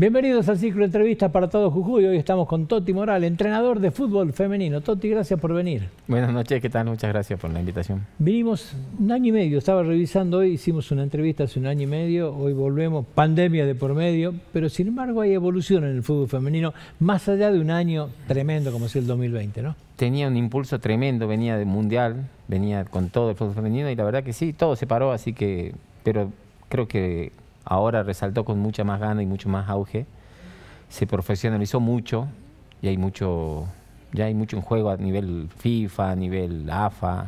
Bienvenidos al ciclo de entrevistas para todo Jujuy. Hoy estamos con Toti Moral, entrenador de fútbol femenino. Toti, gracias por venir. Buenas noches, ¿qué tal? Muchas gracias por la invitación. Vinimos un año y medio, estaba revisando hoy, hicimos una entrevista hace un año y medio, hoy volvemos, pandemia de por medio, pero sin embargo hay evolución en el fútbol femenino, más allá de un año tremendo como es el 2020, ¿no? Tenía un impulso tremendo, venía de Mundial, venía con todo el fútbol femenino y la verdad que sí, todo se paró, así que, pero creo que ahora resaltó con mucha más gana y mucho más auge. Se profesionalizó mucho y hay mucho, ya hay mucho en juego a nivel FIFA, a nivel AFA.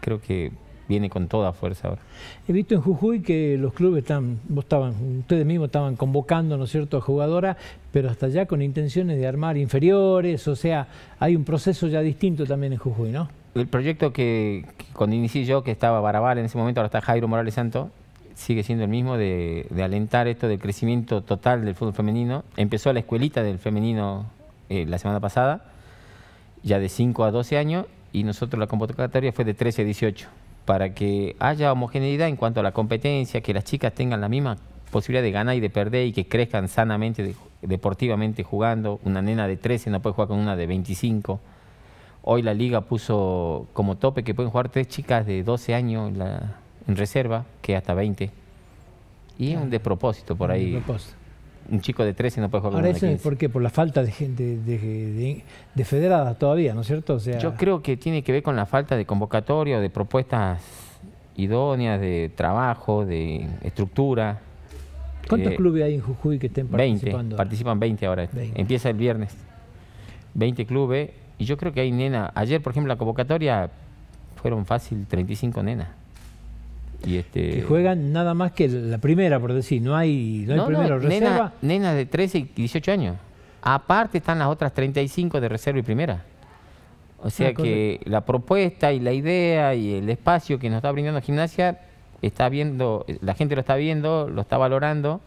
Creo que viene con toda fuerza ahora. He visto en Jujuy que los clubes están, vos estaban, ustedes mismos estaban convocando, ¿no es cierto?, a jugadoras, pero hasta allá con intenciones de armar inferiores, o sea, hay un proceso ya distinto también en Jujuy, ¿no? El proyecto que, que cuando inicié yo, que estaba Barabal en ese momento, ahora está Jairo Morales Santo, sigue siendo el mismo de, alentar esto del crecimiento total del fútbol femenino. Empezó la escuelita del femenino eh, la semana pasada, ya de 5 a 12 años, y nosotros la convocatoria fue de 13 a 18, para que haya homogeneidad en cuanto a la competencia, que las chicas tengan la misma posibilidad de ganar y de perder y que crezcan sanamente, deportivamente jugando. Una nena de 13 no puede jugar con una de 25. Hoy la liga puso como tope que pueden jugar tres chicas de 12 años la, en reserva, que hasta 20. Y es un despropósito por ahí. Un chico de 13 no puede jugar Ahora eso porque por la falta de gente de, federada todavía, ¿no es cierto? O sea... Yo creo que tiene que ver con la falta de convocatorio de propuestas idóneas, de trabajo, de estructura. ¿Cuántos eh, clubes hay en Jujuy que estén participando? 20, participan 20 ahora. Este. Empieza el viernes. 20 clubes. Y yo creo que hay nena. Ayer, por ejemplo, la convocatoria fueron fácil 35 nenas. Y este Que juegan nada más que la primera, por decir, no hay, no, hay primero, reserva Nenas de 13 y 18 años. Aparte están las otras 35 de reserva y primera. O ah, sea que la propuesta y la idea y el espacio que nos está brindando gimnasia está viendo, la gente lo está viendo, lo está valorando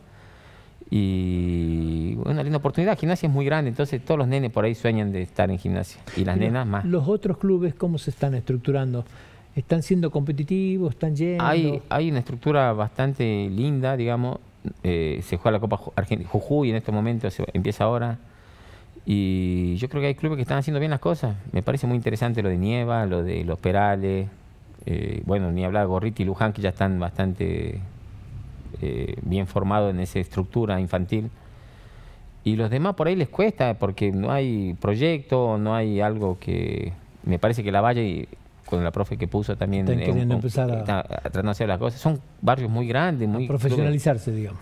y una linda oportunidad. Gimnasia es muy grande, entonces todos los nenes por ahí sueñan de estar en gimnasia y las nenas más. ¿Los otros clubes cómo se están estructurando? están siendo competitivos, están yendo. Hay, hay una estructura bastante linda, digamos. Eh, se juega la Copa Jujuy en estos momentos, se, empieza ahora. Y yo creo que hay clubes que están haciendo bien las cosas. Me parece muy interesante lo de Nieva, lo de los Perales. Eh, bueno, ni hablar de Gorriti y Luján, que ya están bastante eh, bien formados en esa estructura infantil. Y los demás por ahí les cuesta, porque no hay proyecto, no hay algo que... Me parece que la Valle con la profe que puso también. Están queriendo empezar a, hacer las cosas. Son barrios muy grandes, muy... profesionalizarse, digamos.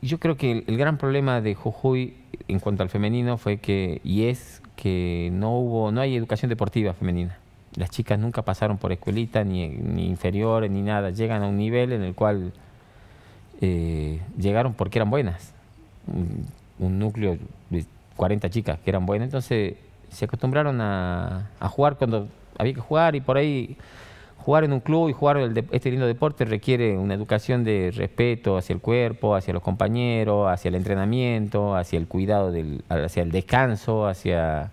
Yo creo que el, gran problema de Jujuy en cuanto al femenino fue que, y es que no hubo, no hay educación deportiva femenina. Las chicas nunca pasaron por escuelita, ni, inferiores, ni nada. Llegan a un nivel en el cual eh, llegaron porque eran buenas. Un, núcleo de 40 chicas que eran buenas. Entonces se acostumbraron a jugar cuando había que jugar y por ahí jugar en un club y jugar este lindo deporte requiere una educación de respeto hacia el cuerpo, hacia los compañeros, hacia el entrenamiento, hacia el cuidado, del, hacia el descanso, hacia...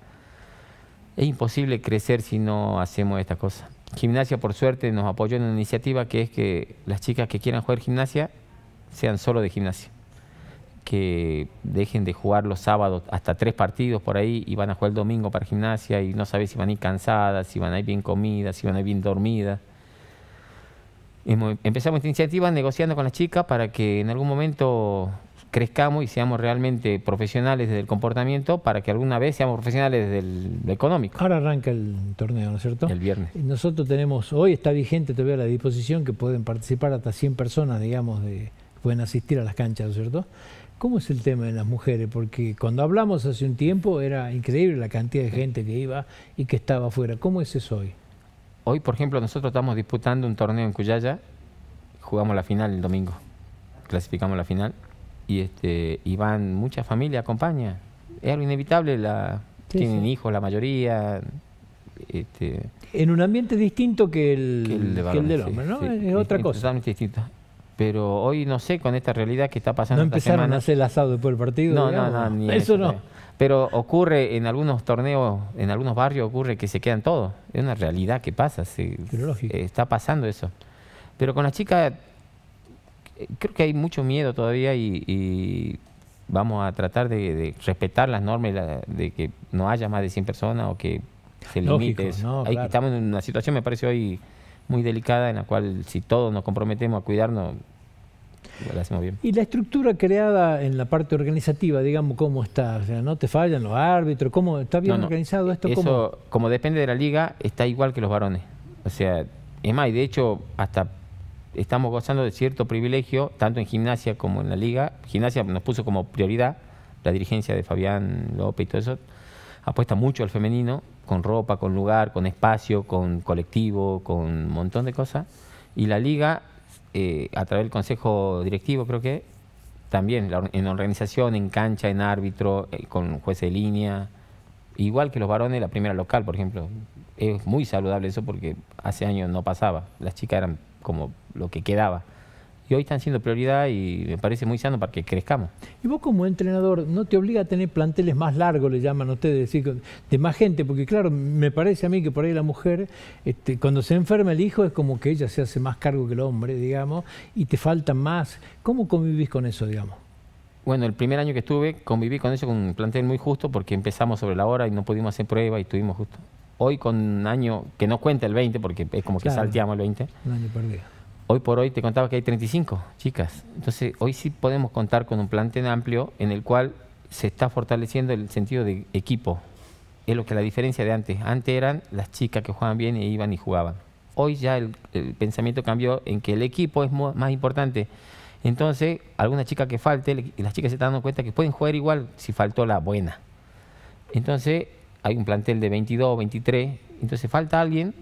Es imposible crecer si no hacemos estas cosas. Gimnasia, por suerte, nos apoyó en una iniciativa que es que las chicas que quieran jugar gimnasia sean solo de gimnasia que dejen de jugar los sábados hasta tres partidos por ahí y van a jugar el domingo para gimnasia y no sabes si van a ir cansadas, si van a ir bien comidas, si van a ir bien dormidas. Empezamos esta iniciativa negociando con las chicas para que en algún momento crezcamos y seamos realmente profesionales desde el comportamiento para que alguna vez seamos profesionales desde económico. Ahora arranca el torneo, ¿no es cierto? El viernes. nosotros tenemos, hoy está vigente todavía la disposición que pueden participar hasta 100 personas, digamos, de, pueden asistir a las canchas, ¿no es cierto? ¿Cómo es el tema de las mujeres? Porque cuando hablamos hace un tiempo era increíble la cantidad de gente que iba y que estaba afuera. ¿Cómo es eso hoy? Hoy, por ejemplo, nosotros estamos disputando un torneo en Cuyaya, jugamos la final el domingo, clasificamos la final y este van muchas familias, acompañan. Es algo inevitable, la, tienen hijos la mayoría. Este. en un ambiente distinto que el, del hombre, ¿no? es otra cosa. Totalmente distinto pero hoy no sé con esta realidad que está pasando. No empezaron a hacer el asado después del partido. No, no, no, ni eso, no. Pero ocurre en algunos torneos, en algunos barrios ocurre que se quedan todos. Es una realidad que pasa, lógico. está pasando eso. Pero con las chicas creo que hay mucho miedo todavía y, vamos a tratar de, respetar las normas de que no haya más de 100 personas o que se limite Estamos en una situación, me parece hoy muy delicada en la cual si todos nos comprometemos a cuidarnos, lo hacemos bien. Y la estructura creada en la parte organizativa, digamos, ¿cómo está? O sea, ¿no te fallan los árbitros? ¿Cómo está bien organizado esto? Eso, como depende de la liga, está igual que los varones. O sea, es más, y de hecho, hasta estamos gozando de cierto privilegio, tanto en gimnasia como en la liga. Gimnasia nos puso como prioridad la dirigencia de Fabián López y todo eso apuesta mucho al femenino, con ropa, con lugar, con espacio, con colectivo, con un montón de cosas. Y la liga, eh, a través del consejo directivo, creo que también, en organización, en cancha, en árbitro, eh, con jueces de línea, igual que los varones, la primera local, por ejemplo. Es muy saludable eso porque hace años no pasaba. Las chicas eran como lo que quedaba y hoy están siendo prioridad y me parece muy sano para que crezcamos. Y vos como entrenador, ¿no te obliga a tener planteles más largos, le llaman ustedes, decir, de más gente? Porque claro, me parece a mí que por ahí la mujer, este, cuando se enferma el hijo es como que ella se hace más cargo que el hombre, digamos, y te faltan más. ¿Cómo convivís con eso, digamos? Bueno, el primer año que estuve conviví con eso con un plantel muy justo porque empezamos sobre la hora y no pudimos hacer prueba y tuvimos justo. Hoy con un año que no cuenta el 20 porque es como que salteamos el 20. Un año perdido Hoy por hoy te contaba que hay 35 chicas. Entonces, hoy sí podemos contar con un plantel amplio en el cual se está fortaleciendo el sentido de equipo. Es lo que la diferencia de antes. Antes eran las chicas que jugaban bien e iban y jugaban. Hoy ya el, pensamiento cambió en que el equipo es más importante. Entonces, alguna chica que falte, las chicas se están dando cuenta que pueden jugar igual si faltó la buena. Entonces, hay un plantel de 22, 23, entonces falta alguien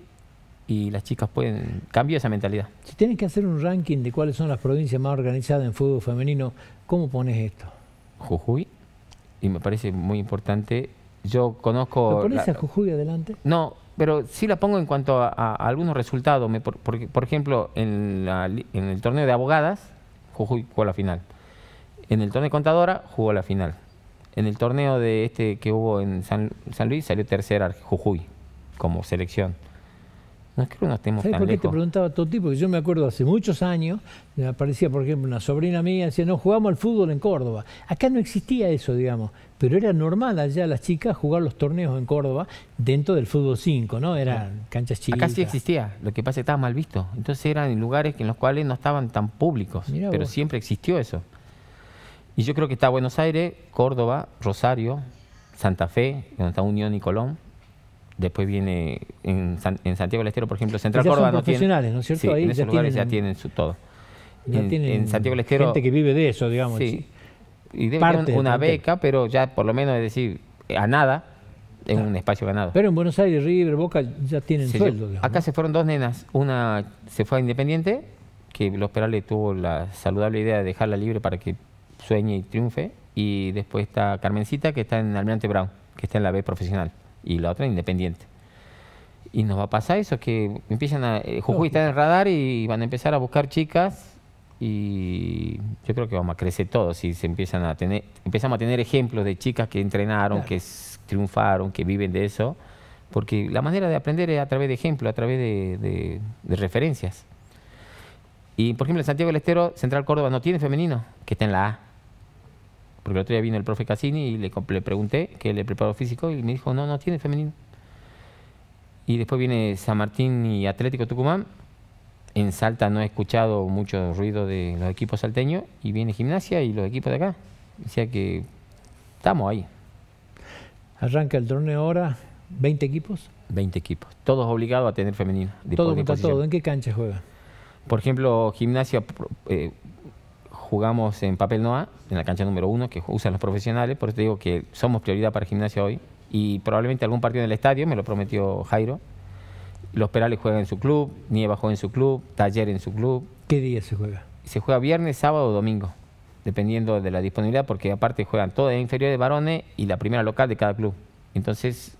y las chicas pueden cambiar esa mentalidad. Si tienes que hacer un ranking de cuáles son las provincias más organizadas en fútbol femenino, ¿cómo pones esto? Jujuy, y me parece muy importante. Yo conozco... pones a Jujuy adelante? No, pero sí la pongo en cuanto a, algunos resultados. por, ejemplo, en, el torneo de abogadas, Jujuy jugó la final. En el torneo de contadora, jugó la final. En el torneo de este que hubo en San, San Luis, salió tercera Jujuy como selección. No es que no estemos ¿Sabes por qué te preguntaba todo tipo. Porque yo me acuerdo hace muchos años, me aparecía, por ejemplo, una sobrina mía, decía, no, jugamos al fútbol en Córdoba. Acá no existía eso, digamos, pero era normal allá las chicas jugar los torneos en Córdoba dentro del fútbol 5, ¿no? Eran canchas chicas. Acá sí existía, lo que pasa es que estaba mal visto. Entonces eran lugares en los cuales no estaban tan públicos, pero siempre existió eso. Y yo creo que está Buenos Aires, Córdoba, Rosario, Santa Fe, donde está Unión y Colón, Después viene en, Santiago del Estero, por ejemplo, Central ya Córdoba no tiene. ¿no es cierto? Ahí en esos lugares tienen, ya tienen su, todo. en, Santiago del Estero. Gente que vive de eso, digamos. Y debe una beca, pero ya por lo menos es decir, a nada, en ah. un espacio ganado. Pero en Buenos Aires, River, Boca ya tienen sueldo. acá se fueron dos nenas. Una se fue a Independiente, que Los Perales tuvo la saludable idea de dejarla libre para que sueñe y triunfe. Y después está Carmencita, que está en Almirante Brown, que está en la B profesional y la otra independiente. Y nos va a pasar eso, que empiezan a... Eh, Jujuy está en el radar y van a empezar a buscar chicas y yo creo que vamos a crecer todos si se empiezan a tener, empezamos a tener ejemplos de chicas que entrenaron, que triunfaron, que viven de eso, porque la manera de aprender es a través de ejemplos, a través de, de referencias. Y por ejemplo, en Santiago del Estero, Central Córdoba no tiene femenino, que está en la A. Porque el otro día vino el profe Cassini y le, le pregunté que le preparó físico y me dijo, no, no tiene femenino. Y después viene San Martín y Atlético Tucumán. En Salta no he escuchado mucho ruido de los equipos salteños y viene gimnasia y los equipos de acá. O sea que estamos ahí. Arranca el drone ahora, 20 equipos. 20 equipos, todos obligados a tener femenino. Todo, todo, ¿en qué cancha juega? Por ejemplo, gimnasia eh, jugamos en papel noa, en la cancha número uno, que usan los profesionales, por eso digo que somos prioridad para gimnasia hoy, y probablemente algún partido en el estadio, me lo prometió Jairo. Los Perales juegan en su club, Nieva juega en su club, Taller en su club. ¿Qué día se juega? Se juega viernes, sábado o domingo, dependiendo de la disponibilidad, porque aparte juegan todas en inferior de varones y la primera local de cada club. Entonces,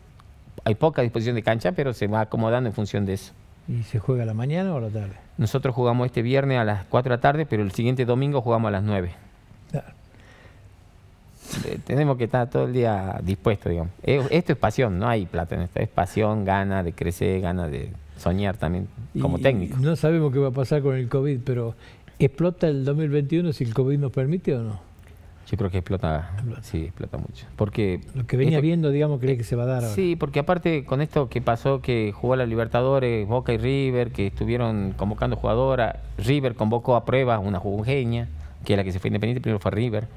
hay poca disposición de cancha, pero se va acomodando en función de eso. ¿Y se juega a la mañana o a la tarde? Nosotros jugamos este viernes a las 4 de la tarde, pero el siguiente domingo jugamos a las 9. Eh, tenemos que estar todo el día dispuesto, digamos. Eh, esto es pasión, no hay plata en esto. Es pasión, gana de crecer, gana de soñar también como técnico. No sabemos qué va a pasar con el COVID, pero ¿explota el 2021 si el COVID nos permite o no? Yo creo que explota, sí, explota mucho. Porque lo que venía viendo, digamos, cree que se va a dar Sí, porque aparte con esto que pasó, que jugó a la Libertadores, Boca y River, que estuvieron convocando jugadoras, River convocó a prueba una jugueña, que es la que se fue independiente, primero fue River.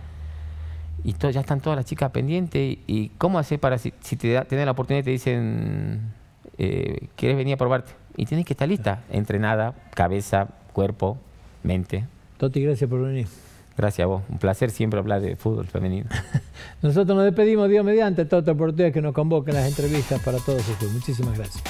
Y todo, ya están todas las chicas pendientes. ¿Y cómo hacer para, si, te da, la oportunidad, y te dicen, eh, quieres venir a probarte? Y tienes que estar lista, entrenada, cabeza, cuerpo, mente. Toti, gracias por venir. Gracias a vos. Un placer siempre hablar de fútbol femenino. Nosotros nos despedimos, Dios mediante, toda las oportunidad que nos convoquen las entrevistas para todos ustedes. Muchísimas gracias.